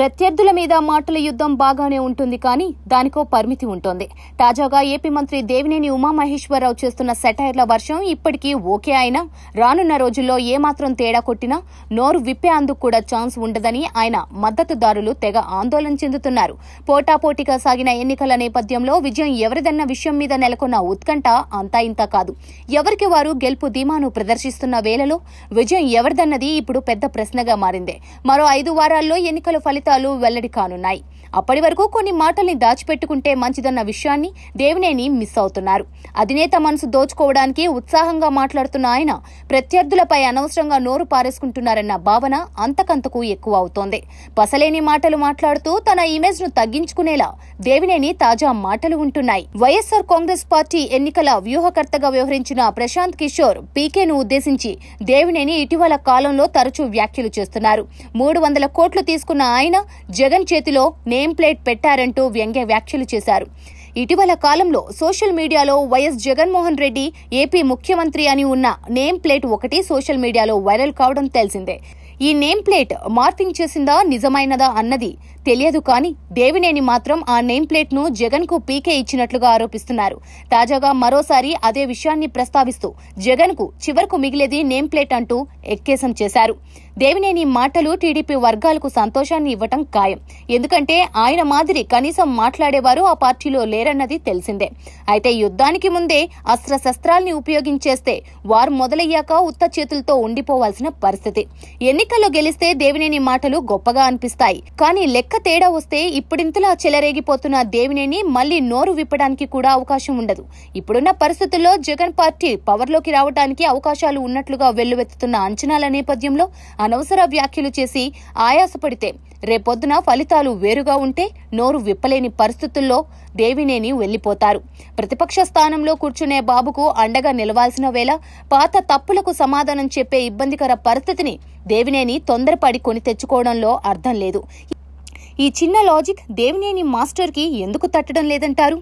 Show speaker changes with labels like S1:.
S1: ప్రత్యర్థుల మీద మాటల యుద్ధం బాగానే ఉంటుంది కానీ దానికో పరిమితి ఉంటుంది తాజాగా ఏపీ మంత్రి దేవినేని ఉమామహేశ్వరరావు చేస్తున్న సెటైర్ల వర్షం ఇప్పటికీ ఓకే అయినా రానున్న రోజుల్లో ఏమాత్రం తేడా కొట్టినా నోరు విప్పే అందుకు కూడా ఛాన్స్ ఉండదని ఆయన మద్దతుదారులు తెగ ఆందోళన చెందుతున్నారు పోటాపోటీగా సాగిన ఎన్నికల నేపథ్యంలో విజయం ఎవరిదన్న విషయం మీద నెలకొన్న ఉత్కంఠ అంతా ఇంత కాదు ఎవరికి వారు గెలుపు ధీమాను ప్రదర్శిస్తున్న వేళలో విజయం ఎవరిదన్నది ఇప్పుడు పెద్ద ప్రశ్నగా మారింది మరో ఐదు వారాల్లో ఎన్నికల ఫలితం ఫలితాలు వెల్లడి కానున్నాయి అప్పటి వరకు కొన్ని మాటల్ని దాచిపెట్టుకుంటే మంచిదన్న విషయాన్ని దేవినేని మిస్ అవుతున్నారు అధినేత మనసు దోచుకోవడానికి ఉత్సాహంగా మాట్లాడుతున్న ఆయన ప్రత్యర్థులపై అనవసరంగా నోరు పారేసుకుంటున్నారన్న భావన అంతకంతకు ఎక్కువ అవుతోంది పసలేని మాటలు మాట్లాడుతూ తన ఇమేజ్ ను తగ్గించుకునేలా దేవినేని తాజా మాటలు ఉంటున్నాయి వైఎస్సార్ కాంగ్రెస్ పార్టీ ఎన్నికల వ్యూహకర్తగా వ్యవహరించిన ప్రశాంత్ కిషోర్ పీకేను ఉద్దేశించి దేవినేని ఇటీవల కాలంలో తరచూ వ్యాఖ్యలు చేస్తున్నారు మూడు వందల కోట్లు తీసుకున్న ఆయన జగన్ చేతిలో నేమ్ ప్లేట్ పెట్టారంటూ వ్యంగ్య వ్యాఖ్యలు చేశారు ఇటీవల కాలంలో సోషల్ మీడియాలో వైఎస్ జగన్మోహన్ రెడ్డి ఏపీ ముఖ్యమంత్రి అని ఉన్న నేమ్ ప్లేట్ ఒకటి సోషల్ మీడియాలో వైరల్ కావడం తెలిసిందే ఈ నేమ్ ప్లేట్ మార్పింగ్ చేసిందా నిజమైనదా అన్నది తెలియదు కానీ దేవినేని మాత్రం ఆ నేమ్ ప్లేట్ ను జగన్ కు పీకే ఇచ్చినట్లుగా ఆరోపిస్తున్నారు తాజాగా మరోసారి అదే విషయాన్ని ప్రస్తావిస్తూ జగన్ కు చివరకు మిగిలేది నేమ్ ప్లేట్ అంటూ ఎక్కేసం చేశారు దేవినేని మాటలు టీడీపీ వర్గాలకు సంతోషాన్ని ఇవ్వటం ఖాయం ఎందుకంటే ఆయన మాదిరి కనీసం మాట్లాడేవారు ఆ పార్టీలో లేరు లేరన్నది తెలిసిందే అయితే యుద్ధానికి ముందే అస్త్రశస్త్రాల్ని ఉపయోగించేస్తే వారు మొదలయ్యాక ఉత్త చేతులతో ఉండిపోవాల్సిన పరిస్థితి ఎన్నికల్లో గెలిస్తే దేవినేని మాటలు గొప్పగా అనిపిస్తాయి కానీ లెక్క తేడా వస్తే ఇప్పుడింతలా చెలరేగిపోతున్న దేవినేని మళ్లీ నోరు విప్పడానికి కూడా అవకాశం ఉండదు ఇప్పుడున్న పరిస్థితుల్లో జగన్ పార్టీ పవర్లోకి రావడానికి అవకాశాలు ఉన్నట్లుగా వెల్లువెత్తుతున్న అంచనాల నేపథ్యంలో అనవసర వ్యాఖ్యలు చేసి ఆయాసపడితే రేపొద్దున ఫలితాలు వేరుగా ఉంటే నోరు విప్పలేని పరిస్థితుల్లో దేవినేని అక్కినేని వెళ్లిపోతారు ప్రతిపక్ష స్థానంలో కూర్చునే బాబుకు అండగా నిలవాల్సిన వేళ పాత తప్పులకు సమాధానం చెప్పే ఇబ్బందికర పరిస్థితిని దేవినేని తొందరపడి కొని తెచ్చుకోవడంలో అర్థం లేదు ఈ చిన్న లాజిక్ దేవినేని మాస్టర్కి ఎందుకు తట్టడం లేదంటారు